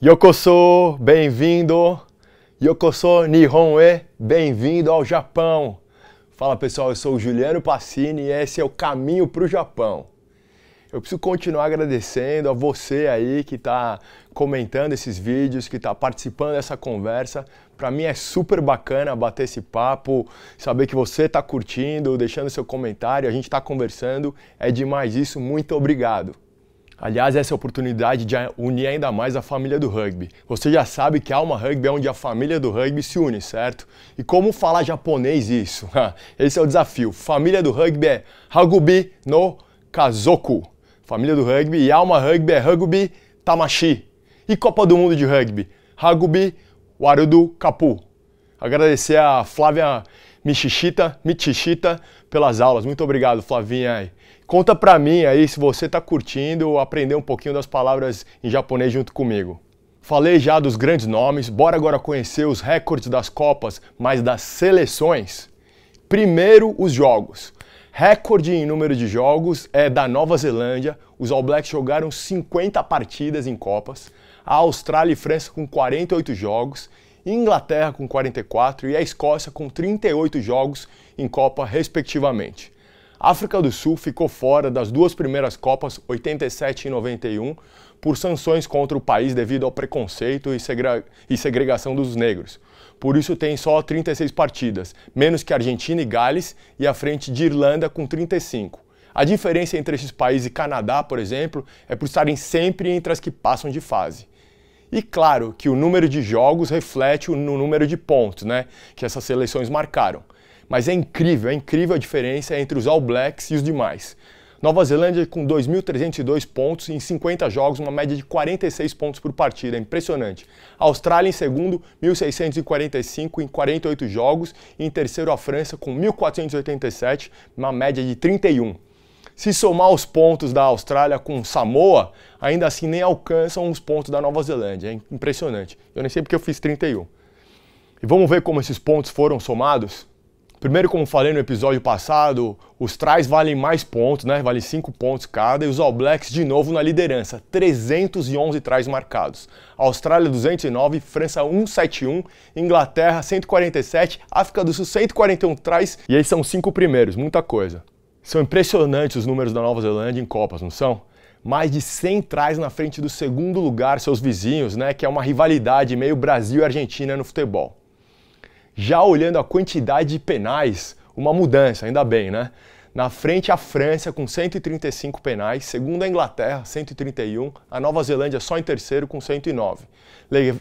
Yokoso, bem-vindo. Yokoso Nihonwe, bem-vindo ao Japão. Fala pessoal, eu sou o Juliano Passini e esse é o caminho para o Japão. Eu preciso continuar agradecendo a você aí que está comentando esses vídeos, que está participando dessa conversa. Para mim é super bacana bater esse papo, saber que você está curtindo, deixando seu comentário, a gente está conversando. É demais isso, muito obrigado. Aliás, essa é a oportunidade de unir ainda mais a família do rugby. Você já sabe que a Alma Rugby é onde a família do rugby se une, certo? E como falar japonês isso? Esse é o desafio. Família do rugby é Hagubi no Kazoku. Família do rugby e Alma Rugby é Hagubi Tamashi. E Copa do Mundo de Rugby? Hagubi Warudu Kapu. Agradecer a Flávia Michichita, Michichita, pelas aulas. Muito obrigado, Flavinha. Conta pra mim aí se você tá curtindo ou aprender um pouquinho das palavras em japonês junto comigo. Falei já dos grandes nomes, bora agora conhecer os recordes das Copas, mas das seleções. Primeiro, os jogos. Recorde em número de jogos é da Nova Zelândia. Os All Blacks jogaram 50 partidas em Copas. A Austrália e França com 48 jogos Inglaterra com 44 e a Escócia com 38 jogos em Copa, respectivamente. A África do Sul ficou fora das duas primeiras Copas, 87 e 91, por sanções contra o país devido ao preconceito e, segre... e segregação dos negros. Por isso tem só 36 partidas, menos que Argentina e Gales e à frente de Irlanda com 35. A diferença entre esses países e Canadá, por exemplo, é por estarem sempre entre as que passam de fase. E claro que o número de jogos reflete no número de pontos né, que essas seleções marcaram. Mas é incrível, é incrível a diferença entre os All Blacks e os demais. Nova Zelândia com 2.302 pontos em 50 jogos, uma média de 46 pontos por partida, é impressionante. A Austrália em segundo, 1.645 em 48 jogos, e em terceiro a França com 1.487, uma média de 31. Se somar os pontos da Austrália com Samoa, ainda assim nem alcançam os pontos da Nova Zelândia. É impressionante. Eu nem sei porque eu fiz 31. E vamos ver como esses pontos foram somados? Primeiro, como falei no episódio passado, os trás valem mais pontos, né? Vale 5 pontos cada, e os All Blacks de novo na liderança, 311 trás marcados. Austrália 209, França 171, Inglaterra 147, África do Sul 141 trás, e aí são cinco primeiros, muita coisa. São impressionantes os números da Nova Zelândia em Copas, não são? Mais de 100 trás na frente do segundo lugar, seus vizinhos, né, que é uma rivalidade meio Brasil e Argentina no futebol. Já olhando a quantidade de penais, uma mudança, ainda bem, né? Na frente a França com 135 penais, segundo a Inglaterra, 131, a Nova Zelândia só em terceiro com 109.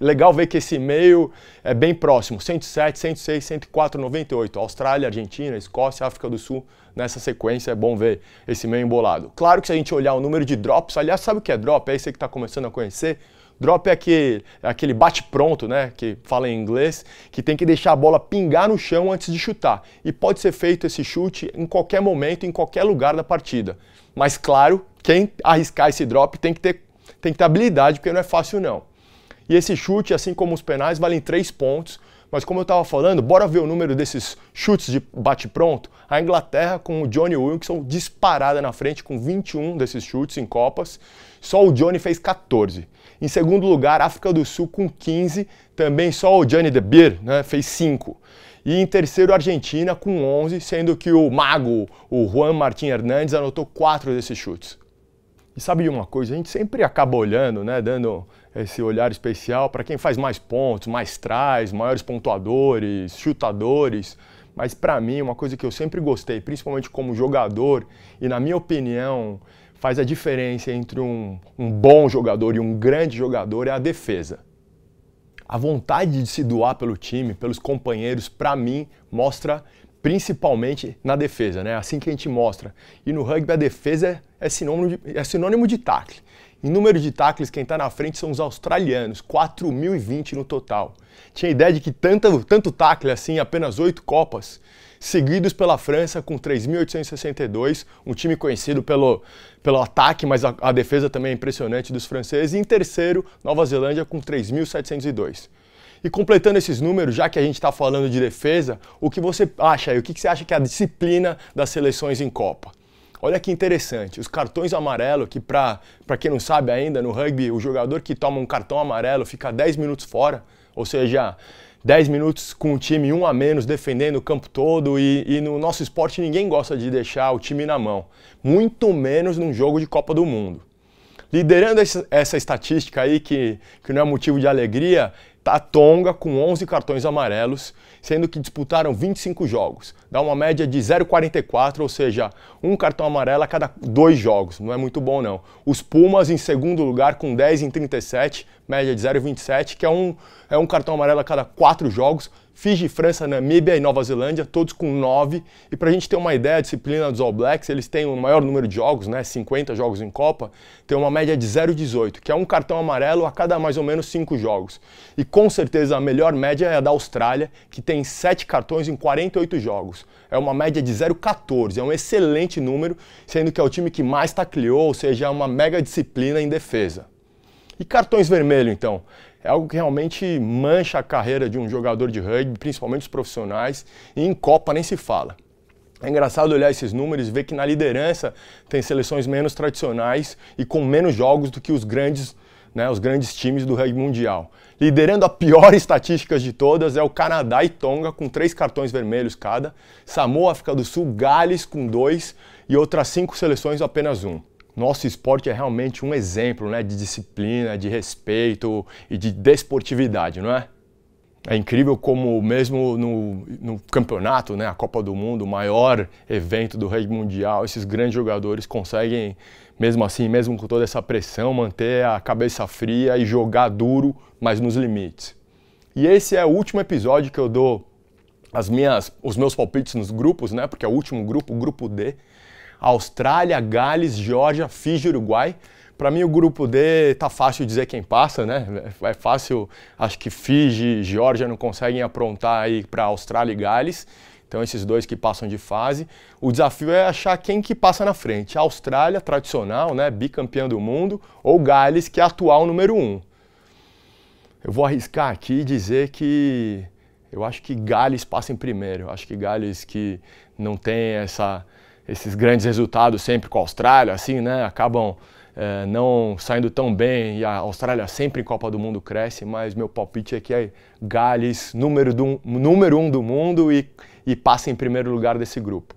Legal ver que esse meio é bem próximo, 107, 106, 104, 98. Austrália, Argentina, Escócia, África do Sul, nessa sequência é bom ver esse meio embolado. Claro que se a gente olhar o número de drops, aliás, sabe o que é drop? É isso que está começando a conhecer. Drop é aquele, é aquele bate-pronto, né, que fala em inglês, que tem que deixar a bola pingar no chão antes de chutar. E pode ser feito esse chute em qualquer momento, em qualquer lugar da partida. Mas claro, quem arriscar esse drop tem que ter, tem que ter habilidade, porque não é fácil não. E esse chute, assim como os penais, valem 3 pontos. Mas como eu estava falando, bora ver o número desses chutes de bate-pronto. A Inglaterra, com o Johnny Wilson disparada na frente, com 21 desses chutes em Copas. Só o Johnny fez 14. Em segundo lugar, África do Sul com 15. Também só o Johnny De Beer né, fez 5. E em terceiro, Argentina com 11, sendo que o mago, o Juan Martín Hernández, anotou 4 desses chutes. E sabe de uma coisa? A gente sempre acaba olhando, né, dando esse olhar especial para quem faz mais pontos, mais trás, maiores pontuadores, chutadores. Mas para mim, uma coisa que eu sempre gostei, principalmente como jogador, e na minha opinião, faz a diferença entre um, um bom jogador e um grande jogador é a defesa. A vontade de se doar pelo time, pelos companheiros, para mim, mostra principalmente na defesa, né? Assim que a gente mostra. E no rugby a defesa é é sinônimo de, é sinônimo de tackle. Em número de tackles, quem está na frente são os australianos, 4.020 no total. Tinha ideia de que tanto, tanto tackle assim, apenas oito Copas, seguidos pela França com 3.862, um time conhecido pelo, pelo ataque, mas a, a defesa também é impressionante dos franceses. E em terceiro, Nova Zelândia com 3.702. E completando esses números, já que a gente está falando de defesa, o que você acha aí? o que, que você acha que é a disciplina das seleções em Copa? Olha que interessante, os cartões amarelo, que para quem não sabe ainda, no rugby, o jogador que toma um cartão amarelo fica 10 minutos fora, ou seja, 10 minutos com o time um a menos defendendo o campo todo e, e, no nosso esporte ninguém gosta de deixar o time na mão, muito menos num jogo de Copa do Mundo. Liderando essa, essa estatística aí, que, que não é motivo de alegria, a Tonga com 11 cartões amarelos, sendo que disputaram 25 jogos. Dá uma média de 0,44, ou seja, um cartão amarelo a cada dois jogos. Não é muito bom, não. Os Pumas em segundo lugar com 10 em 37, média de 0,27, que é um, é um cartão amarelo a cada quatro jogos. Fiji, França, Namíbia e Nova Zelândia, todos com 9. E para a gente ter uma ideia, a disciplina dos All Blacks, eles têm o um maior número de jogos, né, 50 jogos em Copa, tem uma média de 0,18, que é um cartão amarelo a cada mais ou menos 5 jogos. E com certeza a melhor média é a da Austrália, que tem 7 cartões em 48 jogos. É uma média de 0,14, é um excelente número, sendo que é o time que mais tacleou, ou seja, é uma mega disciplina em defesa. E cartões vermelhos, então? É algo que realmente mancha a carreira de um jogador de rugby, principalmente os profissionais, e em Copa nem se fala. É engraçado olhar esses números e ver que na liderança tem seleções menos tradicionais e com menos jogos do que os grandes, né, os grandes times do rugby mundial. Liderando a pior estatística de todas é o Canadá e Tonga, com três cartões vermelhos cada, Samoa, África do Sul, Gales com dois e outras cinco seleções apenas um. Nosso esporte é realmente um exemplo né, de disciplina, de respeito e de desportividade, não é? É incrível como mesmo no, no, campeonato, né, a Copa do Mundo, o maior evento do rugby mundial, esses grandes jogadores conseguem, mesmo assim, mesmo com toda essa pressão, manter a cabeça fria e jogar duro, mas nos limites. E esse é o último episódio que eu dou as minhas, os meus palpites nos grupos, né, porque é o último grupo, o grupo D, Austrália, Gales, Geórgia, Fiji, Uruguai. Para mim, o grupo D tá fácil dizer quem passa, né? É, é fácil, acho que Fiji e Geórgia não conseguem aprontar aí para Austrália e Gales. Então, esses dois que passam de fase. O desafio é achar quem que passa na frente. A Austrália, tradicional, né? Bicampeã do mundo, ou Gales, que é atual número um. Eu vou arriscar aqui e dizer que eu acho que Gales passa em primeiro. Eu acho que Gales que não tem essa esses grandes resultados sempre com a Austrália, assim, né? Acabam é, não saindo tão bem e a Austrália sempre em Copa do Mundo cresce, mas meu palpite é que é Gales, número, do, número um do mundo e, e passa em primeiro lugar desse grupo.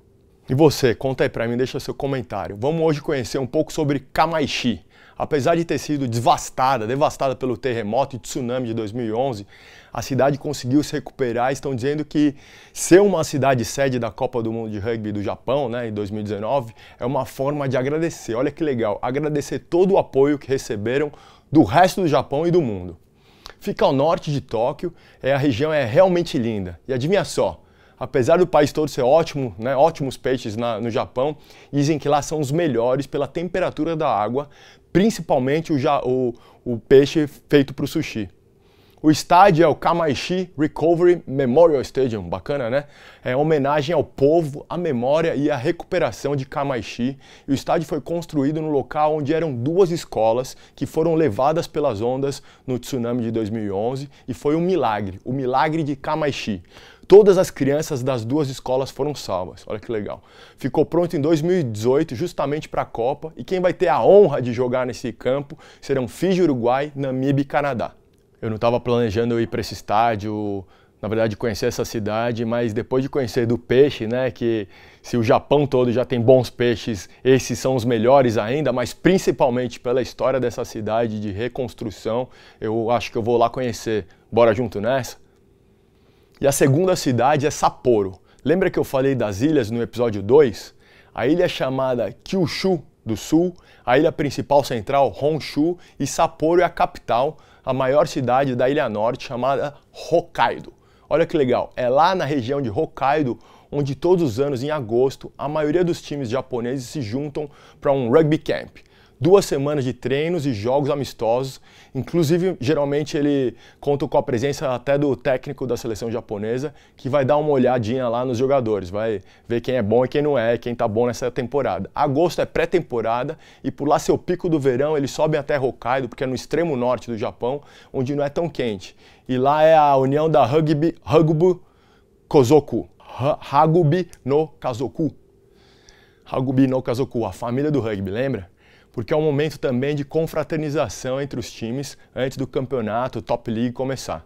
E você, conta aí pra mim, deixa seu comentário. Vamos hoje conhecer um pouco sobre Kamaishi. Apesar de ter sido devastada, devastada pelo terremoto e tsunami de 2011, a cidade conseguiu se recuperar. Estão dizendo que ser uma cidade sede da Copa do Mundo de Rugby do Japão, né, em 2019, é uma forma de agradecer. Olha que legal, agradecer todo o apoio que receberam do resto do Japão e do mundo. Fica ao norte de Tóquio, é, a região é realmente linda. E adivinha só, apesar do país todo ser ótimo, né, ótimos peixes na, no Japão, dizem que lá são os melhores pela temperatura da água, principalmente o, ja, o, o peixe feito para o sushi. O estádio é o Kamaishi Recovery Memorial Stadium, bacana, né? É homenagem ao povo, à memória e à recuperação de Kamaishi. E o estádio foi construído no local onde eram duas escolas que foram levadas pelas ondas no tsunami de 2011 e foi um milagre, o milagre de Kamaishi. Todas as crianças das duas escolas foram salvas. Olha que legal. Ficou pronto em 2018, justamente para a Copa, e quem vai ter a honra de jogar nesse campo serão Fiji, Uruguai, Namíbia e Canadá. Eu não estava planejando ir para esse estádio, na verdade conhecer essa cidade, mas depois de conhecer do peixe, né, que se o Japão todo já tem bons peixes, esses são os melhores ainda, mas principalmente pela história dessa cidade de reconstrução, eu acho que eu vou lá conhecer. Bora junto nessa? E a segunda cidade é Sapporo. Lembra que eu falei das ilhas no episódio 2? A ilha é chamada Kyushu do Sul, a ilha principal central Honshu e Sapporo é a capital, a maior cidade da ilha norte chamada Hokkaido. Olha que legal, é lá na região de Hokkaido onde todos os anos em agosto a maioria dos times japoneses se juntam para um rugby camp duas semanas de treinos e jogos amistosos. Inclusive, geralmente ele conta com a presença até do técnico da seleção japonesa, que vai dar uma olhadinha lá nos jogadores, vai ver quem é bom e quem não é, quem tá bom nessa temporada. Agosto é pré-temporada e por lá seu o pico do verão, eles sobem até Hokkaido, porque é no extremo norte do Japão, onde não é tão quente. E lá é a união da Rugby, Rugby Kozoku, Hagubi no Kazoku. Hagubi no Kazoku, a família do rugby, lembra? porque é um momento também de confraternização entre os times antes do campeonato Top League começar.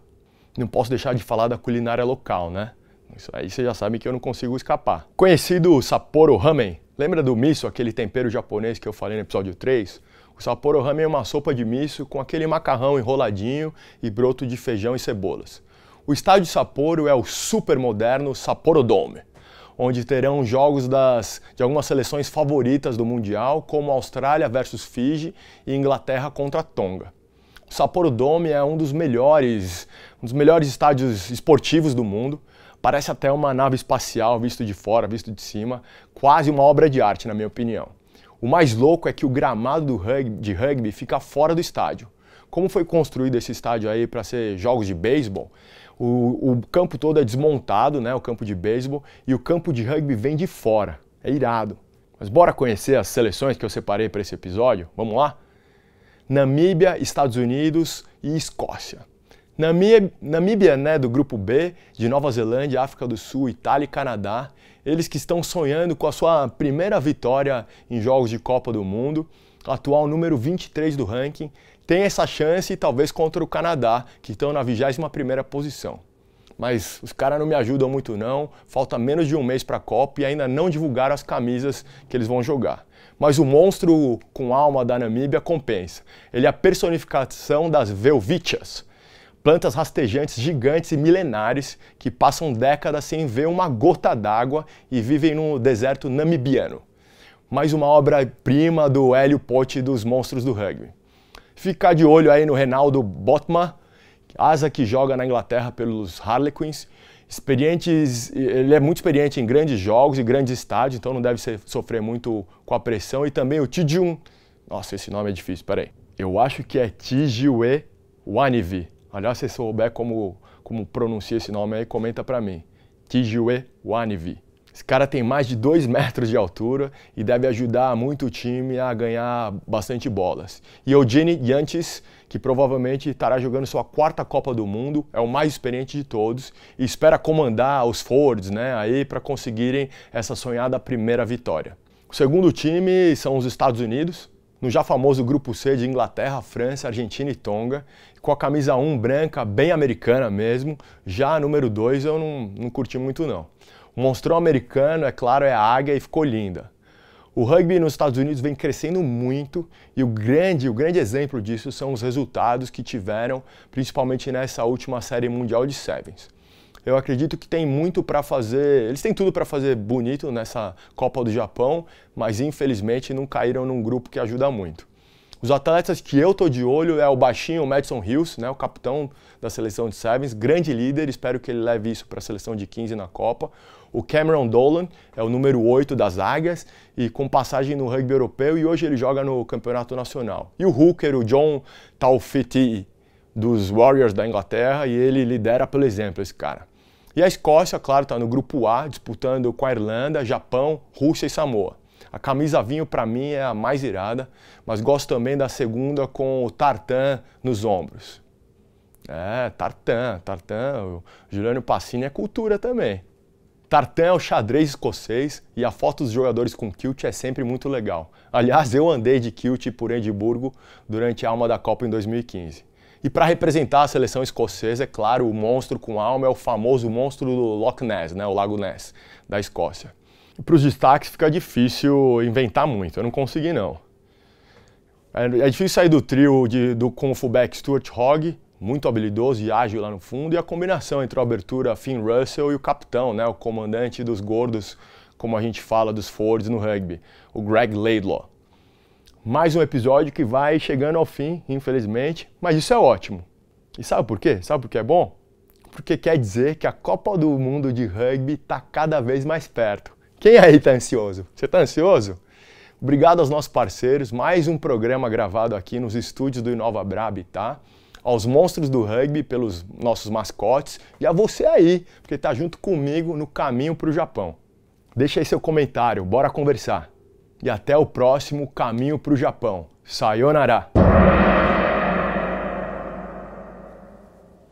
Não posso deixar de falar da culinária local, né? Isso aí você já sabe que eu não consigo escapar. Conhecido o Sapporo Ramen, lembra do miso, aquele tempero japonês que eu falei no episódio 3? O Sapporo Ramen é uma sopa de miso com aquele macarrão enroladinho e broto de feijão e cebolas. O estádio Sapporo é o super moderno Sapporo Dome onde terão jogos das, de algumas seleções favoritas do Mundial, como Austrália versus Fiji e Inglaterra contra Tonga. O Sapporo Dome é um dos melhores, um dos melhores estádios esportivos do mundo. Parece até uma nave espacial visto de fora, visto de cima, quase uma obra de arte, na minha opinião. O mais louco é que o gramado rugby, de rugby fica fora do estádio. Como foi construído esse estádio aí para ser jogos de beisebol, o, o campo todo é desmontado, né? O campo de beisebol e o campo de rugby vem de fora. É irado. Mas bora conhecer as seleções que eu separei para esse episódio? Vamos lá? Namíbia, Estados Unidos e Escócia. Namíbia, Namíbia, né, do grupo B, de Nova Zelândia, África do Sul, Itália e Canadá, eles que estão sonhando com a sua primeira vitória em jogos de Copa do Mundo, atual número 23 do ranking, tem essa chance, talvez contra o Canadá, que estão na 21ª posição. Mas os caras não me ajudam muito não, falta menos de um mês para a Copa e ainda não divulgaram as camisas que eles vão jogar. Mas o monstro com alma da Namíbia compensa. Ele é a personificação das Velvichas, plantas rastejantes gigantes e milenares que passam décadas sem ver uma gota d'água e vivem no deserto namibiano. Mais uma obra-prima do Hélio Pote dos Monstros do Rugby. Ficar de olho aí no Reinaldo Botma, asa que joga na Inglaterra pelos Harlequins. Experientes, ele é muito experiente em grandes jogos e grandes estádios, então não deve ser, sofrer muito com a pressão. E também o Tijun, nossa, esse nome é difícil, peraí. Eu acho que é Tijue Wanivi. Aliás, se souber como, como pronuncia esse nome aí, comenta para mim. Tijue Wanivi. Esse cara tem mais de 2 metros de altura e deve ajudar muito o time a ganhar bastante bolas. E Eugene Yantis, que provavelmente estará jogando sua quarta Copa do Mundo, é o mais experiente de todos e espera comandar os Fords né, aí para conseguirem essa sonhada primeira vitória. O segundo time são os Estados Unidos, no já famoso grupo C de Inglaterra, França, Argentina e Tonga, com a camisa 1 branca, bem americana mesmo. Já a número 2 eu não, não curti muito não. O monstrão americano, é claro, é a águia e ficou linda. O rugby nos Estados Unidos vem crescendo muito e o grande, o grande exemplo disso são os resultados que tiveram, principalmente nessa última série mundial de sevens. Eu acredito que tem muito para fazer, eles têm tudo para fazer bonito nessa Copa do Japão, mas infelizmente não caíram num grupo que ajuda muito. Os atletas que eu tô de olho é o baixinho, o Madison Hills, né, o capitão da seleção de sevens, grande líder, espero que ele leve isso para a seleção de 15 na Copa. O Cameron Dolan é o número 8 das águias e com passagem no rugby europeu e hoje ele joga no campeonato nacional. E o hooker, o John Taufiti, dos Warriors da Inglaterra e ele lidera pelo exemplo esse cara. E a Escócia, claro, está no grupo A, disputando com a Irlanda, Japão, Rússia e Samoa. A camisa vinho para mim é a mais irada, mas gosto também da segunda com o tartan nos ombros. É, tartan, tartan, o Juliano Passini é cultura também. Tartan é o xadrez escocês e a foto dos jogadores com kilt é sempre muito legal. Aliás, eu andei de kilt por Edimburgo durante a alma da Copa em 2015. E para representar a seleção escocesa, é claro, o monstro com alma é o famoso monstro do Loch Ness, né, o Lago Ness, da Escócia. Para os destaques fica difícil inventar muito, eu não consegui não. É, é difícil sair do trio de, do o fullback Stuart Hogg, muito habilidoso e ágil lá no fundo, e a combinação entre a abertura Finn Russell e o capitão, né, o comandante dos gordos, como a gente fala dos Fords no rugby, o Greg Laidlaw. Mais um episódio que vai chegando ao fim, infelizmente, mas isso é ótimo. E sabe por quê? Sabe por que é bom? Porque quer dizer que a Copa do Mundo de Rugby está cada vez mais perto. Quem aí está ansioso? Você está ansioso? Obrigado aos nossos parceiros, mais um programa gravado aqui nos estúdios do Inova Brab, tá? Aos monstros do rugby pelos nossos mascotes e a você aí, porque está junto comigo no caminho para o Japão. Deixa aí seu comentário, bora conversar. E até o próximo Caminho para o Japão. Sayonara!